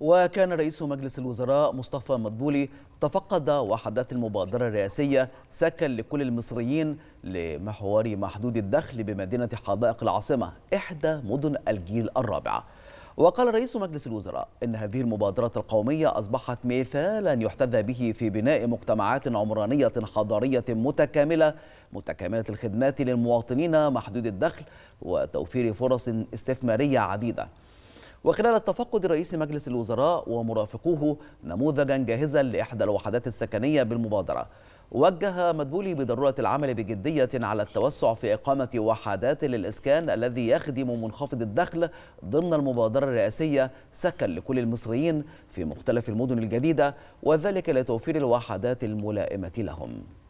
وكان رئيس مجلس الوزراء مصطفى مدبولي تفقد وحدات المبادرة الرئاسية سكن لكل المصريين لمحور محدود الدخل بمدينة حدائق العاصمة إحدى مدن الجيل الرابع وقال رئيس مجلس الوزراء إن هذه المبادرة القومية أصبحت مثالا يحتذى به في بناء مجتمعات عمرانية حضارية متكاملة متكاملة الخدمات للمواطنين محدود الدخل وتوفير فرص استثمارية عديدة وخلال التفقد رئيس مجلس الوزراء ومرافقوه نموذجا جاهزا لإحدى الوحدات السكنية بالمبادرة وجه مدبولي بضرورة العمل بجدية على التوسع في إقامة وحدات للإسكان الذي يخدم منخفض الدخل ضمن المبادرة الرئاسية سكن لكل المصريين في مختلف المدن الجديدة وذلك لتوفير الوحدات الملائمة لهم